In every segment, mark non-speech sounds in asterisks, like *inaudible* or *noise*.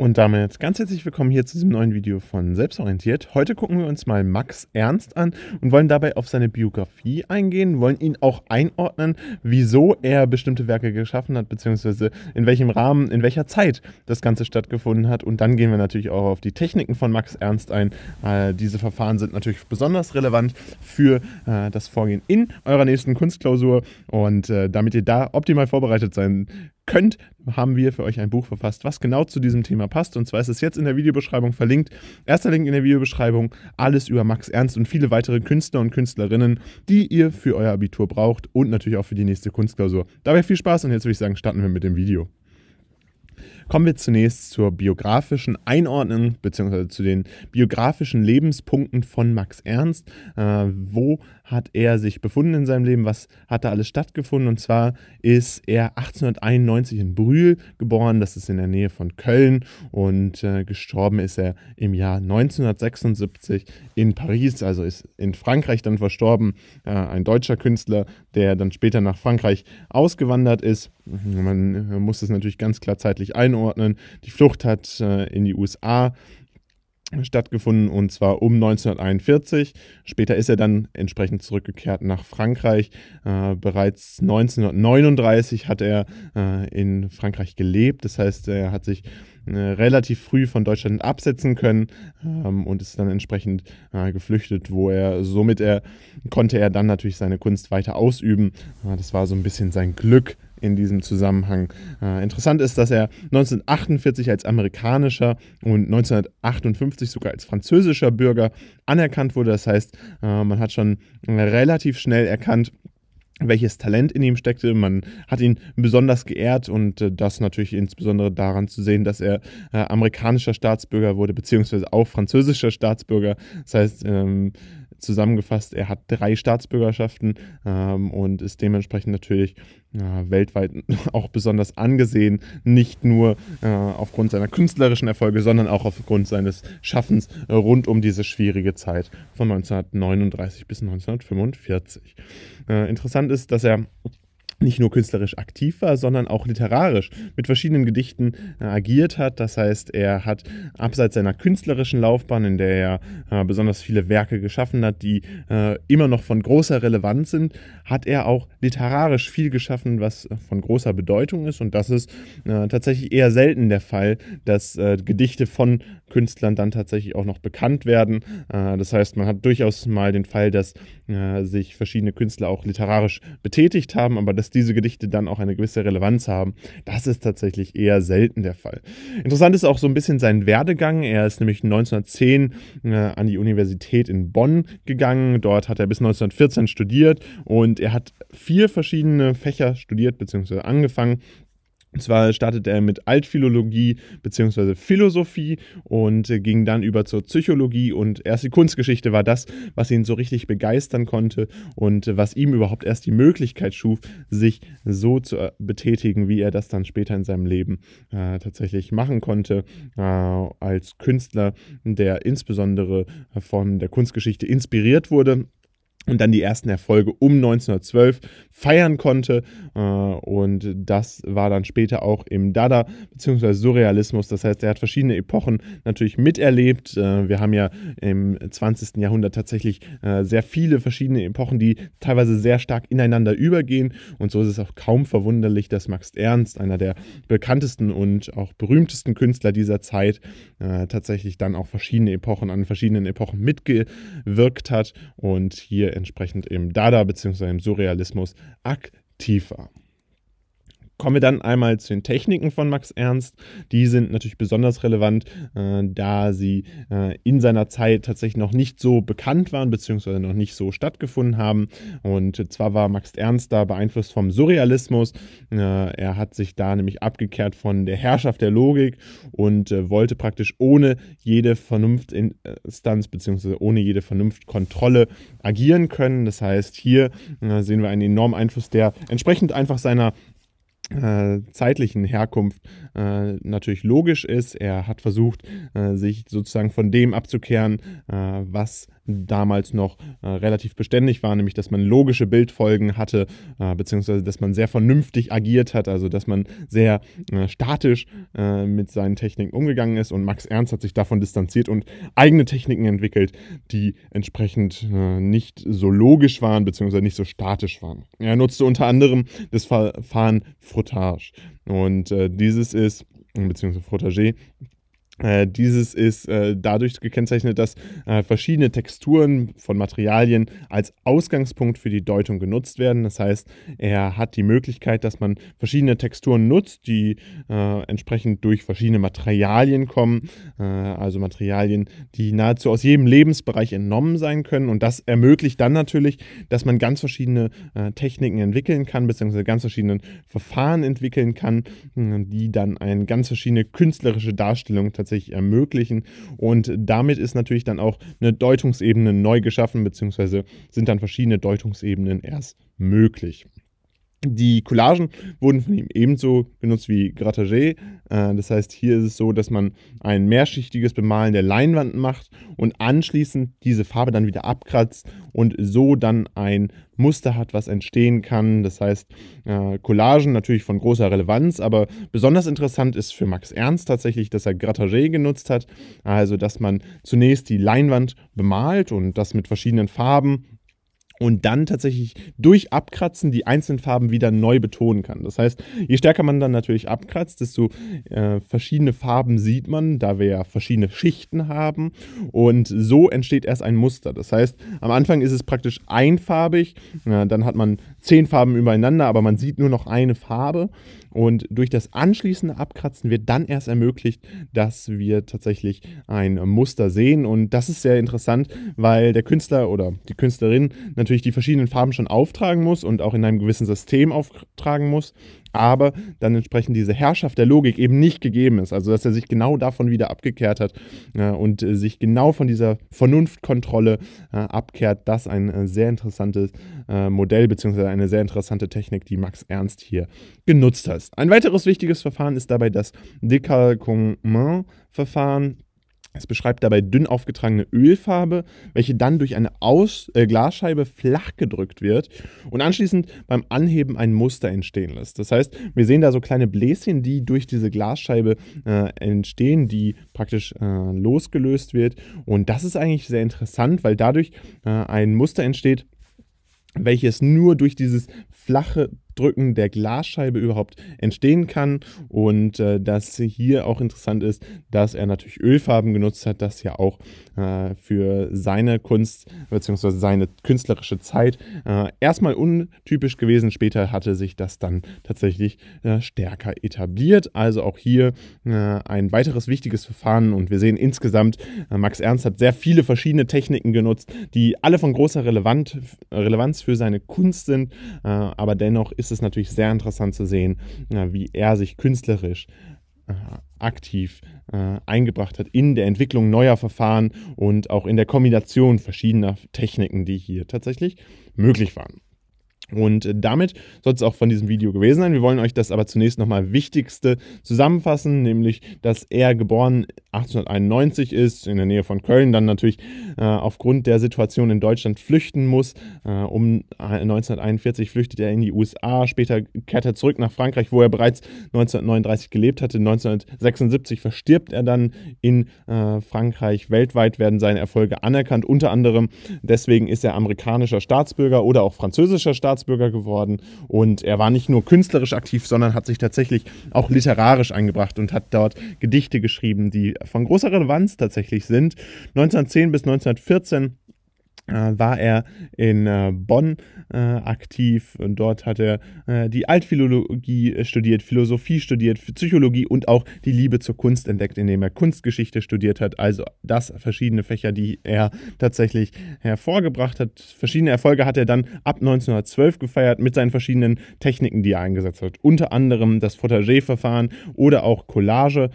Und damit ganz herzlich willkommen hier zu diesem neuen Video von Selbstorientiert. Heute gucken wir uns mal Max Ernst an und wollen dabei auf seine Biografie eingehen, wollen ihn auch einordnen, wieso er bestimmte Werke geschaffen hat, beziehungsweise in welchem Rahmen, in welcher Zeit das Ganze stattgefunden hat. Und dann gehen wir natürlich auch auf die Techniken von Max Ernst ein. Äh, diese Verfahren sind natürlich besonders relevant für äh, das Vorgehen in eurer nächsten Kunstklausur. Und äh, damit ihr da optimal vorbereitet sein könnt, haben wir für euch ein Buch verfasst, was genau zu diesem Thema passt. Und zwar ist es jetzt in der Videobeschreibung verlinkt. Erster Link in der Videobeschreibung, alles über Max Ernst und viele weitere Künstler und Künstlerinnen, die ihr für euer Abitur braucht und natürlich auch für die nächste Kunstklausur. Dabei viel Spaß und jetzt würde ich sagen, starten wir mit dem Video. Kommen wir zunächst zur biografischen Einordnung bzw. zu den biografischen Lebenspunkten von Max Ernst. Äh, wo hat er sich befunden in seinem Leben, was hat da alles stattgefunden. Und zwar ist er 1891 in Brühl geboren, das ist in der Nähe von Köln, und äh, gestorben ist er im Jahr 1976 in Paris, also ist in Frankreich dann verstorben. Äh, ein deutscher Künstler, der dann später nach Frankreich ausgewandert ist. Man muss das natürlich ganz klar zeitlich einordnen. Die Flucht hat äh, in die USA stattgefunden und zwar um 1941. Später ist er dann entsprechend zurückgekehrt nach Frankreich. Äh, bereits 1939 hat er äh, in Frankreich gelebt. Das heißt, er hat sich äh, relativ früh von Deutschland absetzen können ähm, und ist dann entsprechend äh, geflüchtet, wo er somit er konnte er dann natürlich seine Kunst weiter ausüben. Äh, das war so ein bisschen sein Glück, in diesem Zusammenhang. Äh, interessant ist, dass er 1948 als amerikanischer und 1958 sogar als französischer Bürger anerkannt wurde. Das heißt, äh, man hat schon äh, relativ schnell erkannt, welches Talent in ihm steckte. Man hat ihn besonders geehrt und äh, das natürlich insbesondere daran zu sehen, dass er äh, amerikanischer Staatsbürger wurde, beziehungsweise auch französischer Staatsbürger. Das heißt, ähm, zusammengefasst, er hat drei Staatsbürgerschaften ähm, und ist dementsprechend natürlich äh, weltweit *laughs* auch besonders angesehen, nicht nur äh, aufgrund seiner künstlerischen Erfolge, sondern auch aufgrund seines Schaffens äh, rund um diese schwierige Zeit von 1939 bis 1945. Äh, interessant ist, dass er nicht nur künstlerisch aktiv war, sondern auch literarisch mit verschiedenen Gedichten äh, agiert hat. Das heißt, er hat abseits seiner künstlerischen Laufbahn, in der er äh, besonders viele Werke geschaffen hat, die äh, immer noch von großer Relevanz sind, hat er auch literarisch viel geschaffen, was von großer Bedeutung ist. Und das ist tatsächlich eher selten der Fall, dass Gedichte von Künstlern dann tatsächlich auch noch bekannt werden. das heißt, man hat durchaus mal den Fall, dass sich verschiedene Künstler auch literarisch betätigt haben, aber das diese Gedichte dann auch eine gewisse Relevanz haben. Das ist tatsächlich eher selten der Fall. Interessant ist auch so ein bisschen sein Werdegang. Er ist nämlich 1910 äh, an die Universität in Bonn gegangen. Dort hat er bis 1914 studiert und er hat vier verschiedene Fächer studiert bzw. angefangen. Und zwar startete er mit Altphilologie bzw. Philosophie und äh, ging dann über zur Psychologie und erst die Kunstgeschichte war das, was ihn so richtig begeistern konnte und äh, was ihm überhaupt erst die Möglichkeit schuf, sich so zu äh, betätigen, wie er das dann später in seinem Leben äh, tatsächlich machen konnte, äh, als Künstler, der insbesondere von der Kunstgeschichte inspiriert wurde und dann die ersten Erfolge um 1912 feiern konnte. Äh, und das war dann später auch im Dada bzw. Surrealismus. Das heißt, er hat verschiedene Epochen natürlich miterlebt. Äh, wir haben ja im 20. Jahrhundert tatsächlich äh, sehr viele verschiedene Epochen, die teilweise sehr stark ineinander übergehen. Und so ist es auch kaum verwunderlich, dass Max Ernst, einer der bekanntesten und auch berühmtesten Künstler dieser Zeit, tatsächlich dann auch verschiedene Epochen an verschiedenen Epochen mitgewirkt hat und hier entsprechend im Dada bzw. im Surrealismus aktiv war. Kommen wir dann einmal zu den Techniken von Max Ernst. Die sind natürlich besonders relevant, äh, da sie äh, in seiner Zeit tatsächlich noch nicht so bekannt waren, beziehungsweise noch nicht so stattgefunden haben. Und zwar war Max Ernst da beeinflusst vom Surrealismus. Äh, er hat sich da nämlich abgekehrt von der Herrschaft der Logik und äh, wollte praktisch ohne jede Vernunftinstanz, beziehungsweise ohne jede Vernunftkontrolle agieren können. Das heißt, hier äh, sehen wir einen enormen Einfluss, der entsprechend einfach seiner äh, zeitlichen Herkunft äh, natürlich logisch ist. Er hat versucht, äh, sich sozusagen von dem abzukehren, äh, was damals noch äh, relativ beständig war, nämlich dass man logische Bildfolgen hatte, äh, beziehungsweise dass man sehr vernünftig agiert hat, also dass man sehr äh, statisch äh, mit seinen Techniken umgegangen ist und Max Ernst hat sich davon distanziert und eigene Techniken entwickelt, die entsprechend äh, nicht so logisch waren, beziehungsweise nicht so statisch waren. Er nutzte unter anderem das Verfahren Frottage und äh, dieses ist, beziehungsweise Frottage, äh, dieses ist äh, dadurch gekennzeichnet, dass äh, verschiedene Texturen von Materialien als Ausgangspunkt für die Deutung genutzt werden. Das heißt, er hat die Möglichkeit, dass man verschiedene Texturen nutzt, die äh, entsprechend durch verschiedene Materialien kommen, äh, also Materialien, die nahezu aus jedem Lebensbereich entnommen sein können. Und das ermöglicht dann natürlich, dass man ganz verschiedene Techniken entwickeln kann, beziehungsweise ganz verschiedene Verfahren entwickeln kann, die dann eine ganz verschiedene künstlerische Darstellung tatsächlich tatsächlich ermöglichen. Und damit ist natürlich dann auch eine Deutungsebene neu geschaffen, beziehungsweise sind dann verschiedene Deutungsebenen erst möglich. Die Collagen wurden von ihm ebenso genutzt wie Gratagé. Äh, das heißt, hier ist es so, dass man ein mehrschichtiges Bemalen der Leinwand macht und anschließend diese Farbe dann wieder abkratzt und so dann ein Muster hat, was entstehen kann. Das heißt, äh, Collagen natürlich von großer Relevanz, aber besonders interessant ist für Max Ernst tatsächlich, dass er Gratagé genutzt hat. Also, dass man zunächst die Leinwand bemalt und das mit verschiedenen Farben und dann tatsächlich durch Abkratzen die einzelnen Farben wieder neu betonen kann. Das heißt, je stärker man dann natürlich abkratzt, desto äh, verschiedene Farben sieht man, da wir ja verschiedene Schichten haben. Und so entsteht erst ein Muster. Das heißt, am Anfang ist es praktisch einfarbig, äh, dann hat man zehn Farben übereinander, aber man sieht nur noch eine Farbe. Und durch das anschließende Abkratzen wird dann erst ermöglicht, dass wir tatsächlich ein Muster sehen. Und das ist sehr interessant, weil der Künstler oder die Künstlerin natürlich die verschiedenen Farben schon auftragen muss und auch in einem gewissen System auftragen muss aber dann entsprechend diese Herrschaft der Logik eben nicht gegeben ist. Also dass er sich genau davon wieder abgekehrt hat äh, und äh, sich genau von dieser Vernunftkontrolle äh, abkehrt. Das ein äh, sehr interessantes äh, Modell beziehungsweise eine sehr interessante Technik, die Max Ernst hier genutzt hat. Ein weiteres wichtiges Verfahren ist dabei das Décalcement-Verfahren. Es beschreibt dabei dünn aufgetragene Ölfarbe, welche dann durch eine Aus äh, Glasscheibe flach gedrückt wird und anschließend beim Anheben ein Muster entstehen lässt. Das heißt, wir sehen da so kleine Bläschen, die durch diese Glasscheibe äh, entstehen, die praktisch äh, losgelöst wird. Und das ist eigentlich sehr interessant, weil dadurch äh, ein Muster entsteht, welches nur durch dieses flache Abdrücken der Glasscheibe überhaupt entstehen kann und äh, dass hier auch interessant ist, dass er natürlich Ölfarben genutzt hat, das ja auch äh, für seine Kunst bzw. seine künstlerische Zeit äh, erstmal untypisch gewesen, später hatte sich das dann tatsächlich äh, stärker etabliert. Also auch hier äh, ein weiteres wichtiges Verfahren und wir sehen insgesamt, äh, Max Ernst hat sehr viele verschiedene Techniken genutzt, die alle von großer Relevanz für seine Kunst sind, aber dennoch ist das ist natürlich sehr interessant zu sehen, äh, wie er sich künstlerisch äh, aktiv äh, eingebracht hat in der Entwicklung neuer Verfahren und auch in der Kombination verschiedener Techniken, die hier tatsächlich möglich waren. Und damit soll es auch von diesem Video gewesen sein. Wir wollen euch das aber zunächst nochmal Wichtigste zusammenfassen, nämlich, dass er geboren 1891 ist, in der Nähe von Köln, dann natürlich äh, aufgrund der Situation in Deutschland flüchten muss. Äh, um 1941 flüchtet er in die USA, später kehrt er zurück nach Frankreich, wo er bereits 1939 gelebt hatte. 1976 verstirbt er dann in äh, Frankreich. Weltweit werden seine Erfolge anerkannt. Unter anderem deswegen ist er amerikanischer Staatsbürger oder auch französischer Staatsbürger geworden. Und er war nicht nur künstlerisch aktiv, sondern hat sich tatsächlich auch literarisch eingebracht und hat dort Gedichte geschrieben, die von großer Relevanz tatsächlich sind. 1910 bis 1914 äh, war er in äh, Bonn äh, aktiv und dort hat er äh, die Altphilologie äh, studiert, Philosophie studiert, Psychologie und auch die Liebe zur Kunst entdeckt, indem er Kunstgeschichte studiert hat. Also das verschiedene Fächer, die er tatsächlich hervorgebracht hat. Verschiedene Erfolge hat er dann ab 1912 gefeiert mit seinen verschiedenen Techniken, die er eingesetzt hat. Unter anderem das fotagé verfahren oder auch Collage,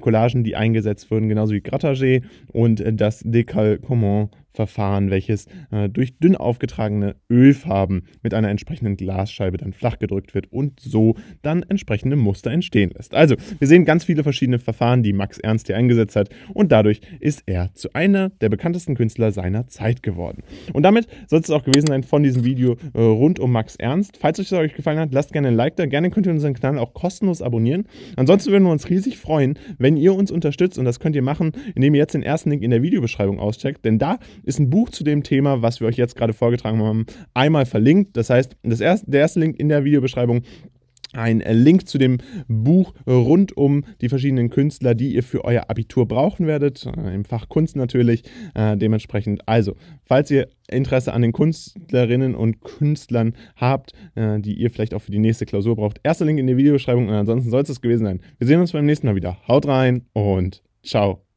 Collagen, die eingesetzt wurden, genauso wie Grattagé und das Décalcement Verfahren, welches äh, durch dünn aufgetragene Ölfarben mit einer entsprechenden Glasscheibe dann flach gedrückt wird und so dann entsprechende Muster entstehen lässt. Also, wir sehen ganz viele verschiedene Verfahren, die Max Ernst hier eingesetzt hat und dadurch ist er zu einer der bekanntesten Künstler seiner Zeit geworden. Und damit soll es auch gewesen sein von diesem Video äh, rund um Max Ernst. Falls euch das euch gefallen hat, lasst gerne ein Like da. Gerne könnt ihr unseren Kanal auch kostenlos abonnieren. Ansonsten würden wir uns riesig freuen, wenn ihr uns unterstützt und das könnt ihr machen, indem ihr jetzt den ersten Link in der Videobeschreibung auscheckt, denn da ist ein Buch zu dem Thema, was wir euch jetzt gerade vorgetragen haben, einmal verlinkt. Das heißt, das erste, der erste Link in der Videobeschreibung ein äh, Link zu dem Buch rund um die verschiedenen Künstler, die ihr für euer Abitur brauchen werdet, äh, im Fach Kunst natürlich. Äh, dementsprechend, also, falls ihr Interesse an den Künstlerinnen und Künstlern habt, äh, die ihr vielleicht auch für die nächste Klausur braucht, erster Link in der Videobeschreibung und ansonsten soll es das gewesen sein. Wir sehen uns beim nächsten Mal wieder. Haut rein und ciao.